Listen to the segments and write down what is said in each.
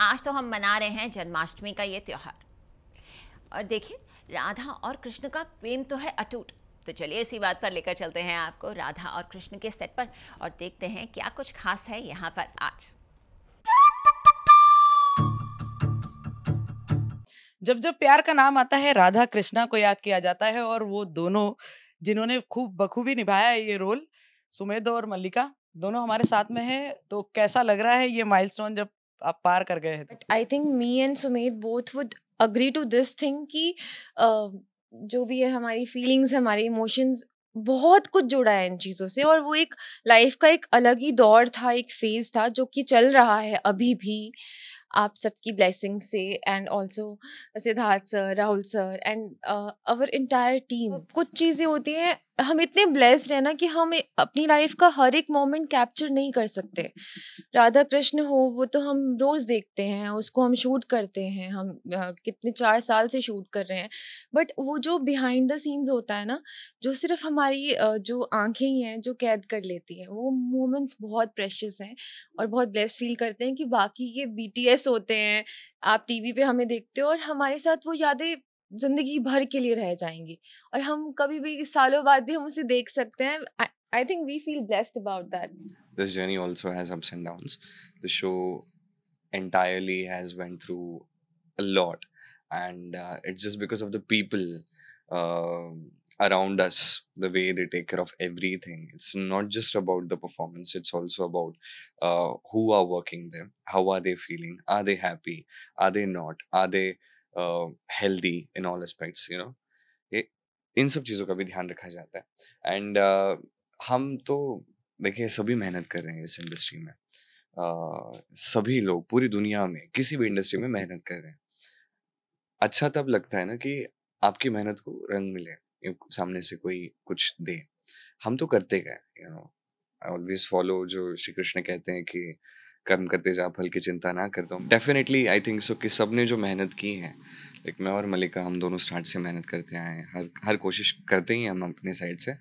आज तो हम मना रहे हैं जन्माष्टमी का ये त्यौहार और देखिए राधा और कृष्ण का प्रेम तो है अटूट तो चलिए इसी बात पर लेकर चलते हैं आपको राधा और कृष्ण के सेट पर और देखते हैं क्या कुछ खास है यहाँ पर आज जब जब प्यार का नाम आता है राधा कृष्णा को याद किया जाता है और वो दोनों जिन्होंने खूब बखूबी निभाया है ये रोल सुमेध और मल्लिका दोनों हमारे साथ में है तो कैसा लग रहा है ये माइलस्टोन जब आप पार कर गए हैं I think me and Sumedh both would agree to this thing कि जो भी है हमारी फीलिंग्स हमारे इमोशंस बहुत कुछ जुड़ा है इन चीज़ों से और वो एक लाइफ का एक अलग ही दौर था एक फेज था जो कि चल रहा है अभी भी आप सबकी ब्लेसिंग से and also Siddharth sir Rahul sir and our entire team कुछ चीज़ें होती हैं हम इतने ब्लेस्ड हैं ना कि हम अपनी लाइफ का हर एक मोमेंट कैप्चर नहीं कर सकते राधा कृष्ण हो वो तो हम रोज़ देखते हैं उसको हम शूट करते हैं हम कितने चार साल से शूट कर रहे हैं बट वो जो बिहाइंड द सीन्स होता है ना जो सिर्फ हमारी जो आंखें ही हैं जो कैद कर लेती हैं वो मोमेंट्स बहुत प्रेशियस हैं और बहुत ब्लेस्ड फील करते हैं कि बाकी ये बी स्ट्रेस होते हैं आप टीवी पे हमें देखते हो और हमारे साथ वो यादें जिंदगी भर के लिए रह जाएंगी और हम कभी भी सालों बाद भी हम उसे देख सकते हैं I think we feel blessed about that this journey also has ups and downs the show entirely has went through a lot and it's just because of the people around us the way they take care of everything it's not just about the performance it's also about uh, who are working there how are they feeling are they happy are they not are they uh, healthy in all aspects you know इन सब चीज़ों का भी ध्यान रखा जाता है and uh, हम तो देखिए सभी मेहनत कर रहे हैं इस इंडस्ट्री में uh, सभी लोग पूरी दुनिया में किसी भी इंडस्ट्री में मेहनत कर रहे हैं अच्छा तब लगता है ना कि आपकी मेहनत को रंग मिले सामने से कोई कुछ दे हम तो करते गए you know I always follow जो श्री कृष्ण कहते हैं कि कर्म करते जा फल की चिंता ना करता हूँ डेफिनेटली आई थिंक सो कि सब ने जो मेहनत की है लाइक मैं और मलिका हम दोनों स्टार्ट से मेहनत करते आए हैं हर हर कोशिश करते ही हम अपने साइड से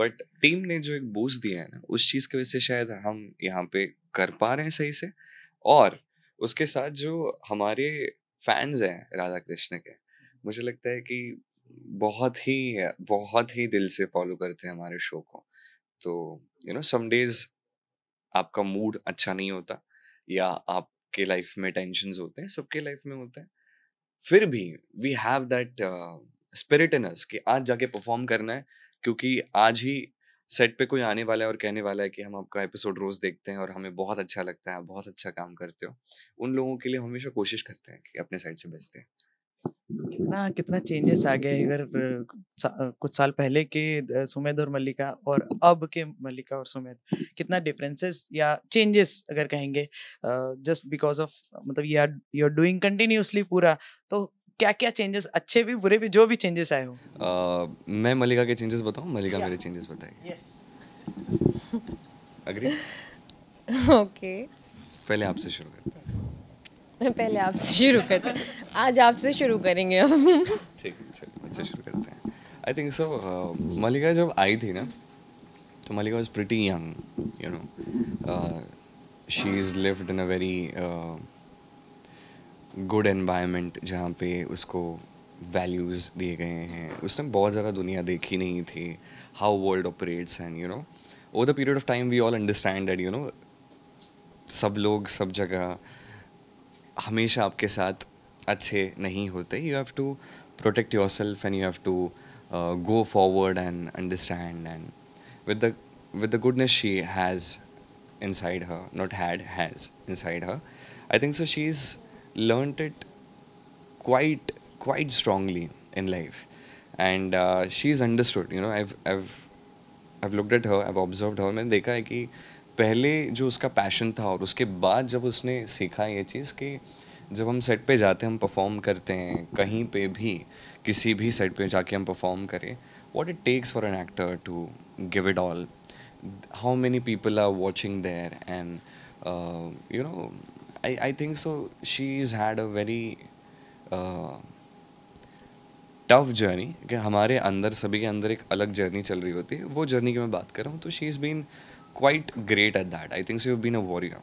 बट टीम ने जो एक बूस्ट दिया है ना उस चीज़ की वजह से शायद हम यहाँ पे कर पा रहे हैं सही से और उसके साथ जो हमारे फैंस हैं राधा कृष्ण के मुझे लगता है कि बहुत ही बहुत ही दिल से फॉलो करते हैं हमारे शो को तो यू नो सम डेज आपका मूड अच्छा नहीं होता या आपके लाइफ में टेंशन होते हैं सबके लाइफ में होते हैं फिर भी we have that spirit in us कि आज जाके परफॉर्म करना है क्योंकि आज ही सेट पे कोई आने वाला है और कहने वाला है कि हम आपका एपिसोड रोज देखते हैं और हमें बहुत अच्छा लगता है आप बहुत अच्छा काम करते हो उन लोगों के लिए हमेशा कोशिश करते हैं कि अपने साइड से बेचते हैं कितना कितना चेंजेस आ गए अगर कुछ साल पहले के सुमेध और मल्लिका और अब के मल्लिका और सुमेध कितना डिफरेंसेस या चेंजेस अगर कहेंगे जस्ट बिकॉज ऑफ मतलब you are you are doing continuously पूरा तो क्या क्या चेंजेस अच्छे भी बुरे भी जो भी चेंजेस आए हो uh, मैं मल्लिका के चेंजेस बताऊँ मल्लिका yeah. मेरे चेंजेस बताएगी यस ओके पहले आपसे शुरू करते हैं पहले आपसे शुरू करते हैं आज आपसे शुरू करेंगे हम ठीक चलो अच्छा शुरू करते हैं आई थिंक सो मलिका जब आई थी ना तो Malika was pretty young you know she is lived in a very good environment जहाँ पे उसको वैल्यूज़ दिए गए हैं उसने बहुत ज़्यादा दुनिया देखी नहीं थी how world operates and you know over the period of time we all understand that you know सब लोग सब जगह हमेशा आपके साथ अच्छे नहीं होते you have to protect yourself and you have to go forward and understand and with the with the goodness she has inside her not had has inside her I think so she is learn it quite quite strongly in life and she is understood you know I looked at her I observe her मैंने देखा है कि पहले जो उसका passion था और उसके बाद जब उसने सीखा ये चीज़ कि जब हम सेट पे जाते हैं हम परफॉर्म करते हैं कहीं पे भी किसी भी सेट पे जाके हम परफॉर्म करें what it takes for an actor to give it all how many people are watching there and you know I I think so she is had a very tough journey कि हमारे अंदर सभी के अंदर एक अलग journey चल रही होती है वो जर्नी की मैं बात कर रहा हूँ तो she is been quite great at that. I think so you've been a warrior.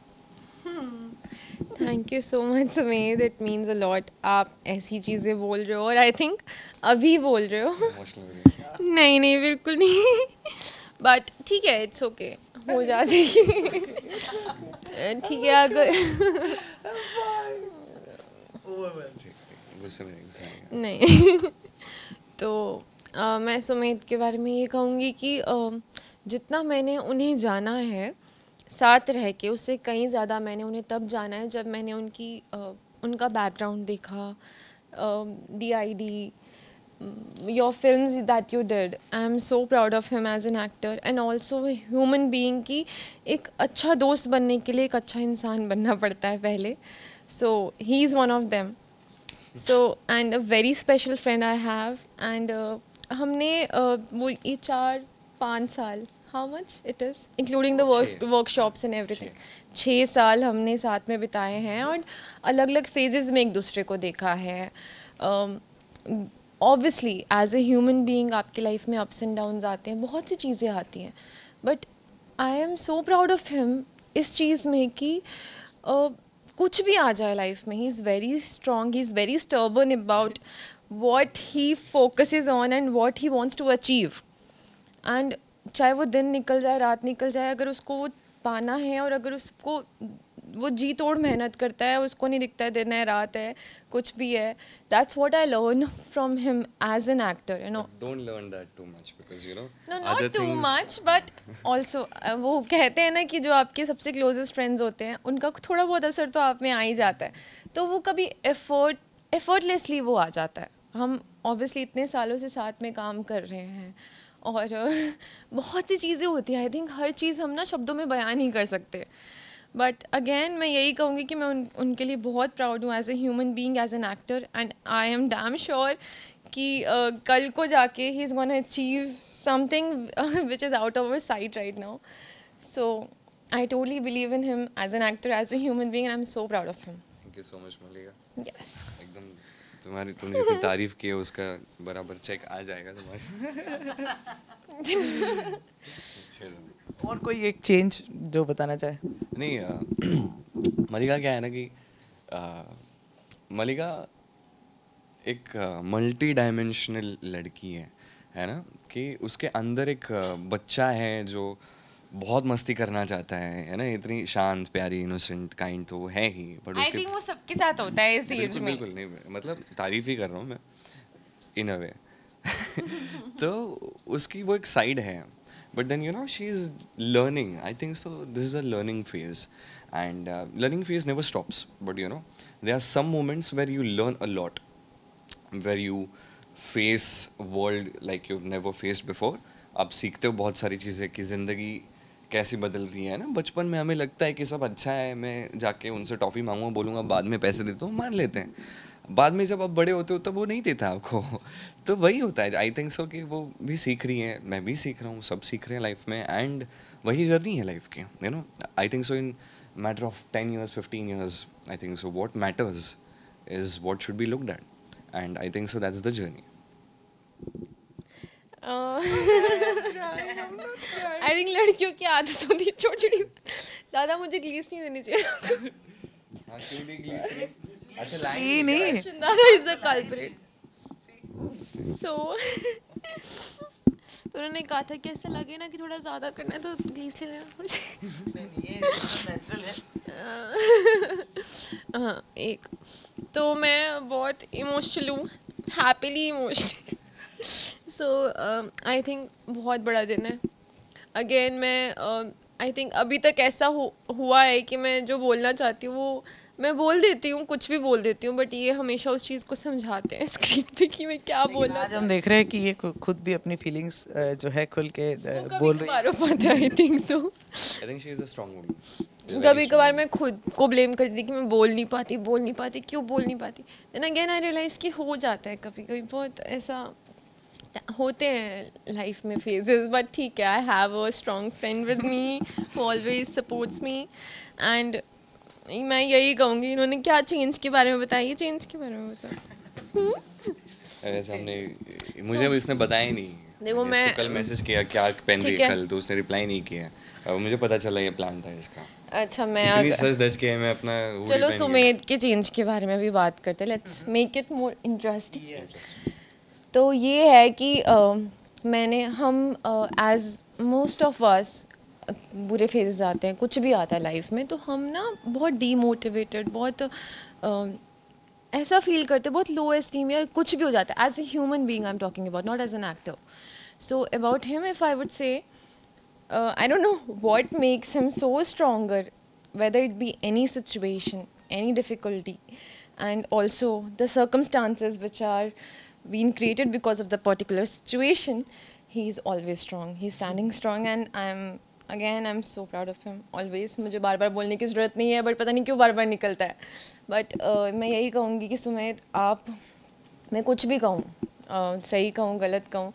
Thank you so much Sumedh it means a lot आप ऐसी चीज़ें बोल रहे हो और आई थिंक अभी बोल रहे हो नहीं नहीं बिल्कुल नहीं बट ठीक है इट्स ओके हो जा जाएगी ठीक है अगर नहीं तो मैं सुमेद के बारे में ये कहूँगी कि uh, जितना मैंने उन्हें जाना है साथ रह के उससे कहीं ज़्यादा मैंने उन्हें तब जाना है जब मैंने उनकी उनका बैकग्राउंड देखा D I D your film that you did I am so proud of him as an actor and also human being की एक अच्छा दोस्त बनने के लिए एक अच्छा इंसान बनना पड़ता है पहले so he is one of them so and a very special friend I have and हमने uh, वो ये चार पाँच साल how much it is including the workshops and everything छः साल हमने साथ में बिताए हैं और अलग अलग फेजेस में एक दूसरे को देखा है obviously as a human being आपकी लाइफ में अप्स एंड डाउन आते हैं बहुत सी चीज़ें आती हैं but I am so proud of him इस चीज़ में कि कुछ भी आ जाए लाइफ में he is very strong he is very stubborn about what he focus on and what he wants to achieve and चाहे वो दिन निकल जाए रात निकल जाए अगर उसको वो पाना है और अगर उसको वो जी तोड़ मेहनत करता है उसको नहीं दिखता है दिन है रात है कुछ भी है that's what I learn from him as an actor you know don't learn that too much because you know no not too much but also वो कहते हैं ना कि जो आपके सबसे क्लोजेस्ट फ्रेंड्स होते हैं उनका थोड़ा बहुत असर तो आप में आ ही जाता है तो वो कभी एफर्ट एफर्टलेसली वो आ जाता है हम ऑब्वियसली इतने सालों से साथ में काम कर रहे हैं और बहुत सी चीज़ें होती हैं आई थिंक हर चीज़ हम ना शब्दों में बयान ही कर सकते बट अगेन मैं यही कहूँगी कि मैं उन उनके लिए बहुत प्राउड हूँ as a human being as an actor and I am damn sure कि uh, कल को जाके he is gonna achieve something which is out of our sight right now so I totally believe in him as an actor as a human being I am so proud of him thank you so much Malika. Yes तुम्हारी तुमने इतनी तारीफ की है उसका बराबर check आ जाएगा तुम्हारे और कोई एक चेंज जो बताना चाहे नहीं मलिका क्या है ना कि मलिका एक मल्टी डायमेंशनल लड़की है है ना कि उसके अंदर एक बच्चा है जो बहुत मस्ती करना चाहता है है ना इतनी शांत प्यारी इनोसेंट काइंड तो है ही बट आई थिंक वो सबके साथ होता है इस एज में बिल्कुल नहीं मतलब तारीफ ही कर रहा हूँ मैं इन अ वे तो उसकी वो एक साइड है but then you know she is learning I think so this is a learning phase and learning phase never stops but you know they are some moments where you learn a lot where you face world like you never faced before आप सीखते हो बहुत सारी चीज़ें कि ज़िंदगी कैसी बदल रही है ना बचपन में हमें लगता है कि सब अच्छा है मैं जाके उनसे टॉफ़ी मांगूंगा बोलूँगा बाद में पैसे देता हूँ मान लेते हैं बाद में जब आप बड़े होते हो तब वो नहीं देता आपको तो वही होता है आई थिंक सो कि वो भी सीख रही हैं मैं भी सीख रहा हूँ सब सीख रहे हैं लाइफ में एंड वही जर्नी है लाइफ की you know I think so in matter of ten years fifteen years I think so what matters is what should be looked at and I think so that's the journey I think लड़कियों की आदत होती है छोटी छोटी दादा मुझे Gliese नहीं देनी चाहिए हाँ, अच्छा, तो उन्होंने कहा था कि ऐसा लगे ना कि थोड़ा ज़्यादा करना है तो ग्लीस ले लेना तो हाँ एक तो मैं बहुत इमोशनल हूँ happily emotional so I think बहुत बड़ा दिन है अगेन मैं आई uh, थिंक अभी तक ऐसा हु, हुआ है कि मैं जो बोलना चाहती हूँ वो मैं बोल देती हूँ कुछ भी बोल देती हूँ बट ये हमेशा उस चीज़ को समझाते हैं स्क्रीन पे कि मैं क्या बोलना आज हम देख रहे हैं कि ये खुद भी अपनी फीलिंग्स जो है खुल के बोल रही है कभी कभार मैं खुद को ब्लेम करती थी कि मैं बोल नहीं पाती बोल नहीं पाती क्यों बोल नहीं पाती देन अगेन आई रियलाइज कि हो जाता है कभी कभी बहुत ऐसा होते हैं लाइफ में फेजेस बट ठीक है I have a strong friend with me वो ऑलवेज सपोर्ट्स मी एंड मैं यही कहूँगी इन्होंने क्या चेंज के बारे में बताया चेंज के बारे में बताया अरे मुझे so, उसने बताया नहीं देखो मैं कल मैसेज किया क्या पहन रही कल तो उसने रिप्लाई नहीं किया अब मुझे पता चला ये प्लान था इसका अच्छा मैं इतनी सच दच के मैं अपना चलो सुमेध के चेंज के बारे में भी बात करते let's make it more interesting तो ये है कि मैंने हम एज मोस्ट ऑफ अस बुरे फेजेस आते हैं कुछ भी आता है लाइफ में तो हम ना बहुत डीमोटिवेटेड बहुत आ, ऐसा फील करते बहुत लो एस्टीम या कुछ भी हो जाता है as a human being I am talking about not as an actor so about him if I would say I don't know what makes him so stronger whether it be any situation any difficulty and also the circumstances which are been created because of the particular situation, he's always strong. He's standing strong and I'm again I am so proud of him always मुझे बार बार बोलने की ज़रूरत नहीं है but पता नहीं क्यों बार बार निकलता है बट uh, मैं यही कहूँगी कि सुमित आप मैं कुछ भी कहूँ uh, सही कहूँ गलत कहूँ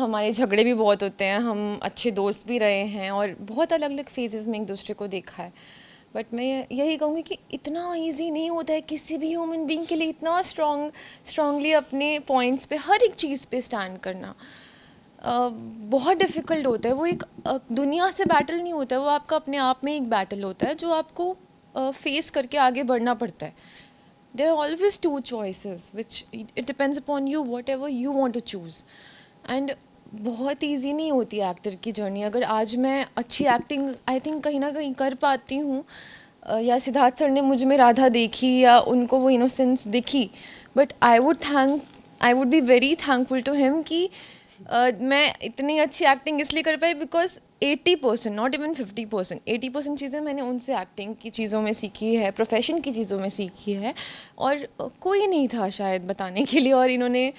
हमारे झगड़े भी बहुत होते हैं हम अच्छे दोस्त भी रहे हैं और बहुत अलग अलग फेजेस में एक दूसरे को देखा है बट मैं यही कहूँगी कि इतना ईजी नहीं होता है किसी भी ह्यूमन बींग के लिए इतना स्ट्रॉन्ग स्ट्रांगली अपने पॉइंट्स पे हर एक चीज़ पे स्टैंड करना Uh, बहुत डिफ़िकल्ट होता है वो एक uh, दुनिया से बैटल नहीं होता है वो आपका अपने आप में एक बैटल होता है जो आपको फेस uh, करके आगे बढ़ना पड़ता है there are always two choice which it depends upon you whatever you want to choose and बहुत इजी नहीं होती एक्टर की जर्नी अगर आज मैं अच्छी एक्टिंग आई थिंक कहीं ना कहीं कर पाती हूँ या सिद्धार्थ सर ने मुझ में राधा देखी या उनको वो इनोसेंस दिखी but I would thank I would be very thankful to him कि मैं इतनी अच्छी एक्टिंग इसलिए कर पाई because 80 percent not even 50 percent eighty percent चीज़ें मैंने उनसे एक्टिंग की चीज़ों में सीखी है प्रोफेशन की चीज़ों में सीखी है और कोई नहीं था शायद बताने के लिए और इन्होंने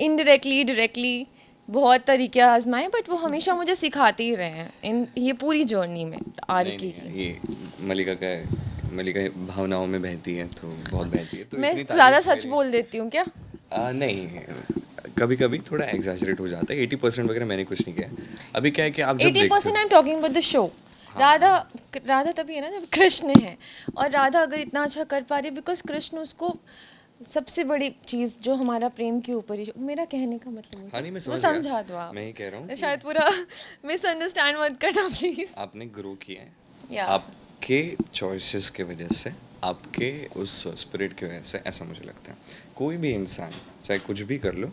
इनडायरेक्टली डायरेक्टली बहुत तरीके आजमाए बट वो हमेशा मुझे सिखाते ही रहे हैं इन ये पूरी जर्नी में आर की ये मलिका का मलिका भावनाओं में बहती है तो बहुत बहती है तो मैं ज़्यादा सच बोल देती हूँ क्या आ, नहीं कभी कभी थोड़ा एग्जाजरेट हो जाता है एटी परसेंट वगैरह मैंने कुछ नहीं किया अभी क्या है कि आप eighty percent I am talking about the show Radha Radha तभी है ना जब कृष्ण है और राधा अगर इतना अच्छा कर पा रही है बिकॉज कृष्ण उसको सबसे बड़ी चीज जो हमारा प्रेम के ऊपर ही मेरा कहने का मतलब हाँ नहीं मैं समझ समझा दो आप मैं ही कह रहा हूँ शायद पूरा मिसअंडरस्टैंड मत करना प्लीज आपने ग्रो किया है yeah. आपके चॉइसेस के वजह से आपके उस स्पिरिट के वजह से ऐसा मुझे लगता है कोई भी इंसान चाहे कुछ भी कर लो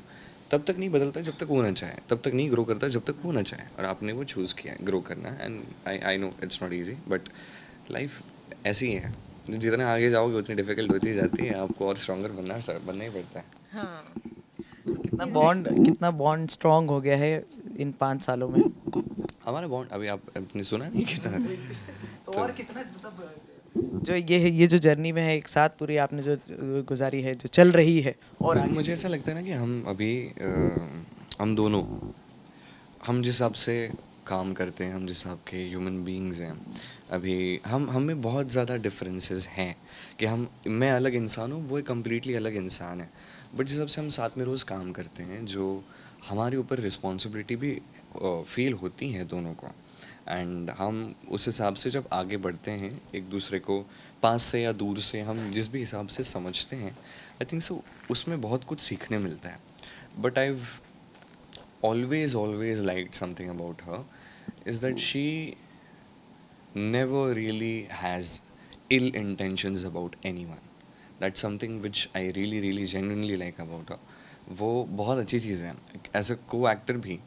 तब तक नहीं बदलता जब तक होना चाहे तब तक नहीं ग्रो करता जब तक होना चाहे और आपने वो चूज़ किया है ग्रो करना and I I know it's not easy but life ऐसी ही है जितना आगे जाओगे उतनी डिफिकल्ट होती जाती है आपको और स्ट्रॉन्गर बनना बनना ही पड़ता है हाँ। कितना बॉन्ड कितना बॉन्ड स्ट्रॉन्ग हो गया है इन पाँच सालों में हमारा बॉन्ड अभी आप आपने सुना नहीं कितना तो, तो और कितना मतलब, जो ये है ये जो जर्नी में है एक साथ पूरी आपने जो गुजारी है जो चल रही है और मुझे ऐसा लगता है ना कि हम अभी आ, हम दोनों हम जिस हिसाब से काम करते हैं हम हिसाब के ह्यूमन बींग्स हैं अभी हम हम में बहुत ज़्यादा डिफरेंसेस हैं कि हम मैं अलग इंसान हूँ वो एक कम्प्लीटली अलग इंसान है बट जिस हिसाब से हम साथ में रोज़ काम करते हैं जो हमारे ऊपर रिस्पॉन्सिबिलिटी भी फील होती हैं दोनों को एंड हम उस हिसाब से जब आगे बढ़ते हैं एक दूसरे को पास से या दूर से हम जिस भी हिसाब से समझते हैं आई थिंक सो उसमें बहुत कुछ सीखने मिलता है but I always always liked something about her is that she never really has ill intentions about anyone that's something which I really really genuinely like about her वो बहुत अच्छी चीज़ है एज अ को एक्टर भी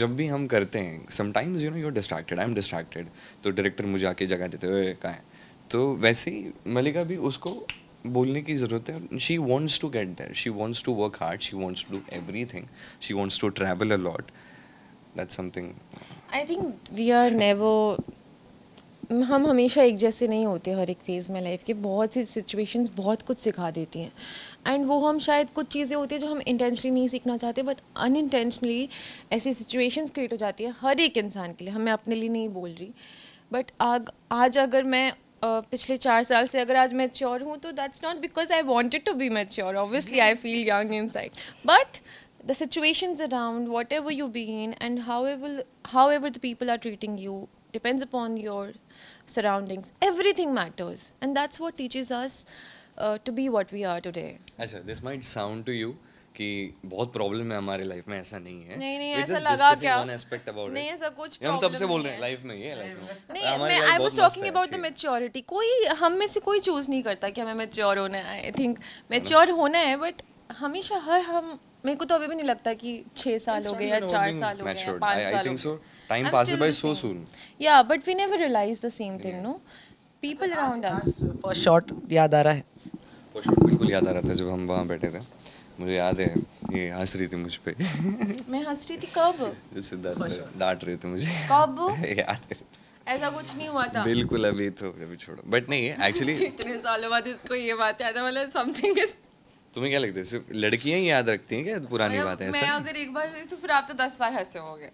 जब भी हम करते हैं sometimes you know you distracted I am distracted तो डायरेक्टर मुझे आके जगह देते हुए कहा है तो वैसे ही मलिका भी उसको बोलने की ज़रूरत है she wants to get there she wants to work hard she wants to do everything she wants to travel a lot that something I think we are never हम हमेशा एक जैसे नहीं होते हर एक फेज़ में लाइफ के बहुत सी सिचुएशंस बहुत कुछ सिखा देती हैं एंड वो हम शायद कुछ चीज़ें होती हैं जो हम इंटेंशनली नहीं सीखना चाहते बट अन इंटेंशनली ऐसी सिचुएशंस क्रिएट हो जाती है हर एक इंसान के लिए हमें अपने लिए नहीं बोल रही बट आज अगर मैं पिछले चार साल से अगर आज मैच्योर हूँ तो that's not because I wanted to be mature obviously I feel young inside but the situations around whatever you be and however however the people are treating you depends upon your surroundings. Everything matters, and that's what teaches us uh, to be what we are today. Achha, this might sound to you कि बहुत problem है हमारे life में ऐसा नहीं है नहीं नहीं ऐसा लगा क्या नहीं ऐसा कुछ हम तब से बोल रहे हैं लाइफ में ये लाइफ में नहीं मैं I was talking about the maturity कोई हम में से कोई चूज नहीं करता कि हमें मैच्योर होना है आई थिंक मैच्योर होना है बट हमेशा हर हम मेरे को तो अभी भी नहीं लगता कि छः साल हो गए या चार साल हो गए पाँच साल हो गए time pass bye so soon या but we never realize the same thing no people around us for short याद आ रहा है फर्स्ट शॉट बिल्कुल याद आ रहा था जब हम वहाँ बैठे थे मुझे याद है ये हंस रही थी मुझ पे मैं हंस रही थी कब सिद्धार्थ सर डांट रहे थे मुझे कब याद है ऐसा कुछ नहीं हुआ था बिल्कुल अभी तो अभी छोड़ो बट नहीं एक्चुअली इतने सालों बाद इसको ये बात याद है मतलब समथिंग इज तुम्हें क्या लगता है सिर्फ लड़कियां ही याद रखती हैं क्या पुरानी मतलब बात है मैं अगर एक बार तो फिर आप तो दस बार हंसे होंगे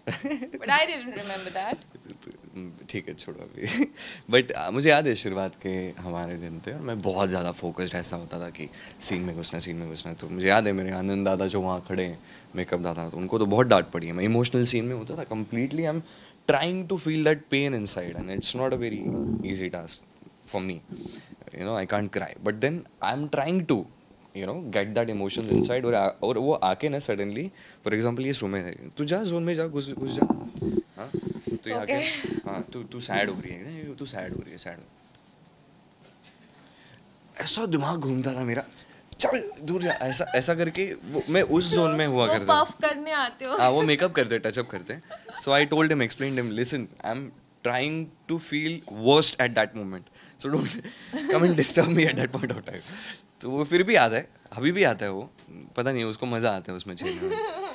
but I didn't remember that ठीक है छोड़ो अभी बट मुझे याद है शुरुआत के हमारे दिन थे और मैं बहुत ज़्यादा फोकस्ड ऐसा होता था कि सीन में घुसना सीन में घुसना तो मुझे याद है मेरे आनंद दादा जो वहाँ खड़े हैं मेकअप दादा तो उनको तो बहुत डांट पड़ी है मैं इमोशनल सीन में होता था completely I am trying to feel that pain inside and it's not a very easy task for me you know I can't cry but then I am trying to you know get that emotion inside और वो आके ना suddenly for example ये सुमे है तू जा zone में जा घुस घुस जा हाँ तो ये okay. आके हाँ तू तू सैड हो रही है ना तू सैड हो रही है सैड ऐसा दिमाग घूमता था मेरा चल दूर जा ऐसा ऐसा करके वो मैं उस जोन तो में हुआ करता पफ करने आते हो हाँ वो मेकअप करते हैं टचअप करते हैं so I told him explain him listen I am trying to feel worst at that moment so don't come and disturb me at that point of time तो वो फिर भी याद है अभी भी आता है वो पता नहीं उसको मज़ा आता है उसमें छेड़ने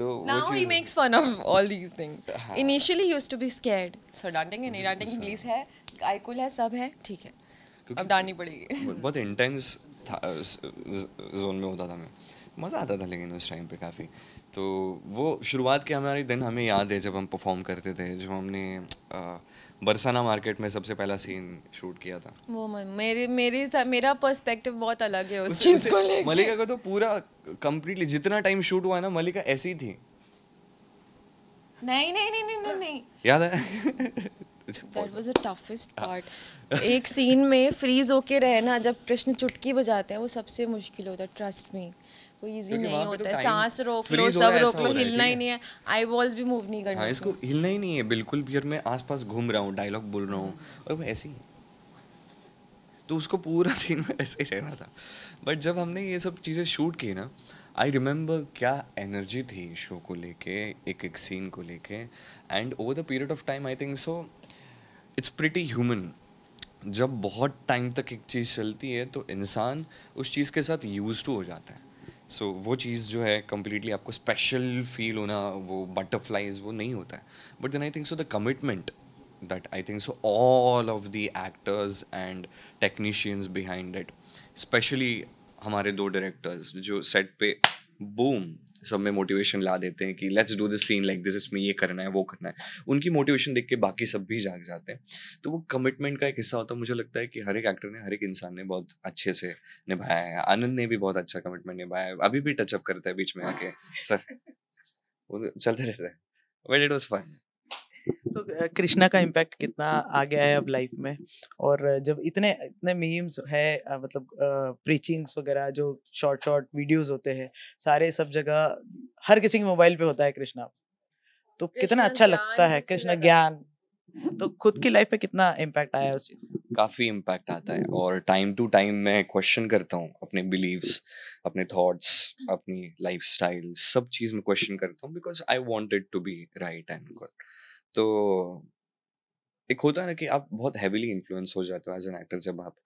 तो now he makes fun of all these things. हाँ। Initially he used to be scared. Sir डांटेंगे नहीं डांटेंगे पुलिस है आईकुल है सब है ठीक है अब डांटनी पड़ेगी बहुत इंटेंस था जोन में होता था मैं मज़ा आता था लेकिन उस टाइम पे काफ़ी तो वो शुरुआत के हमारे दिन हमें याद है जब हम परफॉर्म करते थे जब हमने आ, बरसाना मार्केट में सबसे पहला सीन शूट किया था वो मेरे मेरे मेरा पर्सपेक्टिव बहुत अलग है उस चीज को लेकर मलिका का तो पूरा कंप्लीटली जितना टाइम शूट हुआ ना मलिका ऐसी थी नहीं नहीं नहीं नहीं नहीं याद है that was the toughest part एक सीन में फ्रीज होके रहना जब कृष्ण चुटकी बजाते हैं वो सबसे मुश्किल होता है ट्रस्ट मी इजी तो नहीं तो होता है सांस रोक लो सब रोक लो हिलना ही नहीं है आई बॉल्स भी मूव नहीं करना हाँ, इसको हिलना ही नहीं है बिल्कुल भी और मैं आसपास घूम रहा हूँ डायलॉग बोल रहा हूँ और ऐसे ही तो उसको पूरा सीन ऐसे ही रहना था बट जब हमने ये सब चीज़ें शूट की ना आई रिमेंबर क्या एनर्जी थी शो को लेके एक एक सीन को लेके and over the period of time I think so it's pretty human जब बहुत टाइम तक एक चीज़ चलती है तो इंसान उस चीज़ के साथ यूज टू हो जाता है सो so, वो चीज़ जो है कम्प्लीटली आपको स्पेशल फील होना वो बटरफ्लाइज वो नहीं होता है but then I think so the commitment that I think so all of the actors and technicians behind it specially हमारे दो डायरेक्टर्स जो सेट पे बूम सब में मोटिवेशन ला देते हैं कि let's do this scene like this इसमें ये करना है वो करना है उनकी मोटिवेशन देख के बाकी सब भी जाग जाते हैं तो वो कमिटमेंट का एक हिस्सा होता है मुझे लगता है कि हर एक एक्टर ने हर एक इंसान ने बहुत अच्छे से निभाया है आनंद ने भी बहुत अच्छा कमिटमेंट निभाया है अभी भी टचअप करता है बीच में आके सर चलते रहता है बट इट वॉज फन तो कृष्णा का इम्पैक्ट कितना आ गया है अब लाइफ में और जब इतने इतने मीम्स है मतलब प्रीचिंग्स वगैरह जो शॉर्ट शॉर्ट वीडियोस होते हैं सारे सब जगह हर किसी के मोबाइल पे होता है कृष्णा तो कितना अच्छा लगता है कृष्णा ज्ञान तो खुद की लाइफ में कितना इम्पैक्ट आया उस चीज काफी इम्पैक्ट आता है और टाइम टू टाइम मैं क्वेश्चन करता हूँ अपने बिलीव्स अपने थॉट्स हम्म। अपनी लाइफस्टाइल सब चीज में क्वेश्चन करता हूँ because I wanted to be right and good तो एक होता है ना कि आप बहुत हैवीली इन्फ्लुएंस हो जाते हो एज एन एक्टर जब आप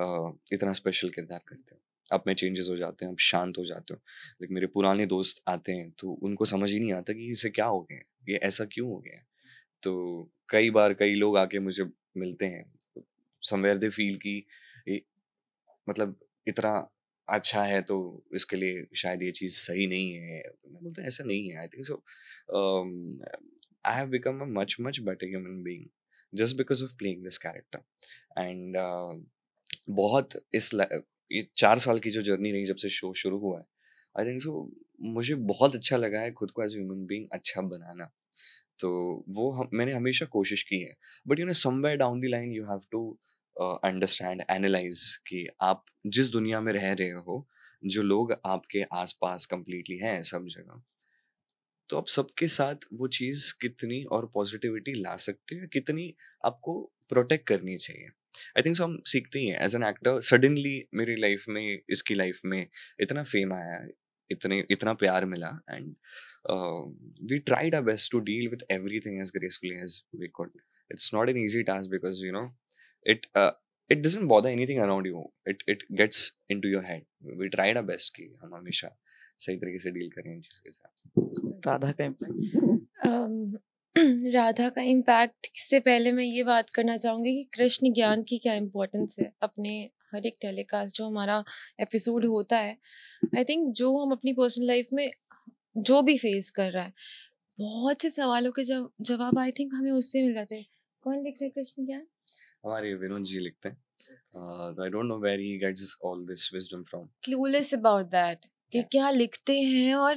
uh, इतना स्पेशल किरदार करते हो आप में चेंजेस हो जाते हैं आप शांत हो जाते हो लेकिन मेरे पुराने दोस्त आते हैं तो उनको समझ ही नहीं आता कि इसे क्या हो गया ये ऐसा क्यों हो गया तो कई बार कई लोग आके मुझे मिलते हैं समवेयर दे फील कि मतलब इतना अच्छा है तो इसके लिए शायद ये चीज़ सही नहीं है तो मैं बोलता ऐसा नहीं है I think so I have become a much, much better human being just because of playing this character. And uh, बहुत इस ये चार साल की जो जर्नी रही जब से शो शुरू हुआ है आई थिंक सो मुझे बहुत अच्छा लगा है खुद को एज ह्यूमन बींग अच्छा बनाना तो वो हम मैंने हमेशा कोशिश की है but you know somewhere down the line you have to understand analyze कि आप जिस दुनिया में रह रहे हो जो लोग आपके आसपास कंप्लीटली हैं सब जगह तो आप सबके साथ वो चीज कितनी और पॉजिटिविटी ला सकते हो कितनी आपको प्रोटेक्ट करनी चाहिए आई थिंक सो हम सीखते ही हैं एज एन एक्टर सडनली मेरी लाइफ में इसकी लाइफ में इतना फेम आया इतने इतना प्यार मिला and we tried our best to deal with everything as gracefully as we could it's not an easy task because you know it it doesn't bother anything around you it it gets into your head we tried our best की हम हमेशा सही तरीके से deal करें इन चीज़ों के साथ राधा का इम्पैक्ट राधा का इम्पैक्ट से पहले मैं ये बात करना चाहूँगी कि कृष्ण ज्ञान की क्या इम्पोर्टेंस है अपने हर एक टेलीकास्ट जो हमारा एपिसोड होता है आई थिंक जो हम अपनी पर्सनल लाइफ में जो भी फेस कर रहा है बहुत से सवालों के जव, जवाब आई थिंक हमें उससे मिल जाते हैं कौन लिख रहे कृष्ण ज्ञान हमारे विनोद जी लिखते हैं I don't know where he gets all this wisdom from clueless about that कि क्या लिखते हैं और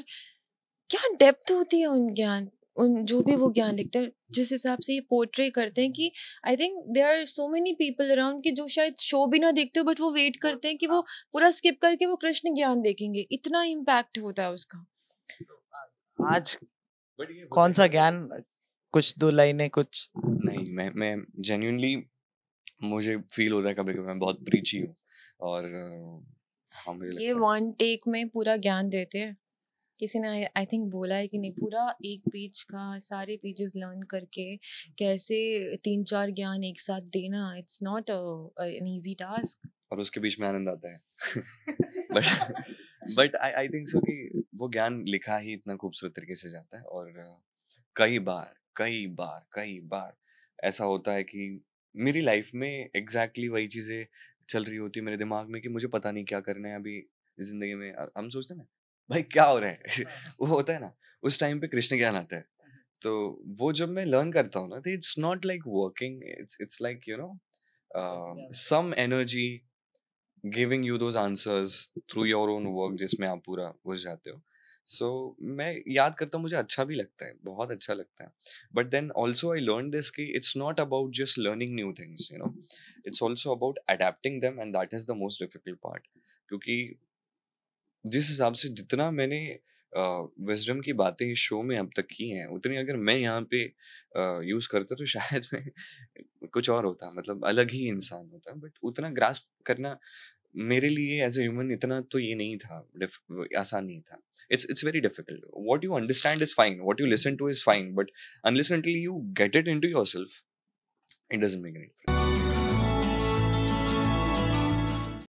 क्या डेप्थ होती है उन ज्ञान उन जो भी वो ज्ञान लिखते हैं जिस हिसाब से ये पोर्ट्रे करते हैं कि I think they are so many people around कि जो शायद शो भी ना देखते हो बट वो वेट करते हैं कि वो पूरा स्किप करके वो कृष्ण ज्ञान देखेंगे इतना इम्पैक्ट होता है उसका आज कौन सा ज्ञान कुछ दो लाइनें कुछ नहीं मैं मैं जेन्यूनली मुझे फील होता है कभी कभी मैं बहुत प्रीची हूँ और हाँ, ये वन टेक में पूरा ज्ञान देते हैं किसी ने आई थिंक बोला है कि नहीं पूरा एक पेज का सारे पेजेस लर्न करके कैसे तीन चार ज्ञान एक साथ देना it's not an easy task और उसके बीच में आनंद आता है but but I I think so कि वो ज्ञान लिखा ही इतना खूबसूरत तरीके से जाता है और कई बार कई बार कई बार ऐसा होता है कि मेरी लाइफ में एग्जैक्टली exactly वही चीज़ें चल रही होती है मेरे दिमाग में कि मुझे पता नहीं क्या करना है अभी जिंदगी में हम सोचते हैं ना भाई क्या हो रहा है हाँ, हाँ। वो होता है ना उस टाइम पे कृष्ण ज्ञान आता है हाँ, तो वो जब मैं लर्न करता हूँ ना तो it's not like working it's it's like you know some energy giving you those answers through your own work जिसमें आप पूरा घुस जाते हो सो so, मैं याद करता हूँ मुझे अच्छा भी लगता है बहुत अच्छा लगता है but then also I learn this कि it's not about just learning new things you know it's also about adapting them and that is the most difficult part क्योंकि जिस हिसाब से जितना मैंने विजडम uh, की बातें इस शो में अब तक की हैं उतनी अगर मैं यहाँ पे यूज़ uh, करता तो शायद मैं कुछ और होता मतलब अलग ही इंसान होता बट उतना ग्रास्प करना मेरे लिए एज ए ह्यूमन इतना तो ये नहीं था आसान नहीं था it's it's very difficult what you understand is fine what you listen to is fine but unless and until you get it into yourself it doesn't make any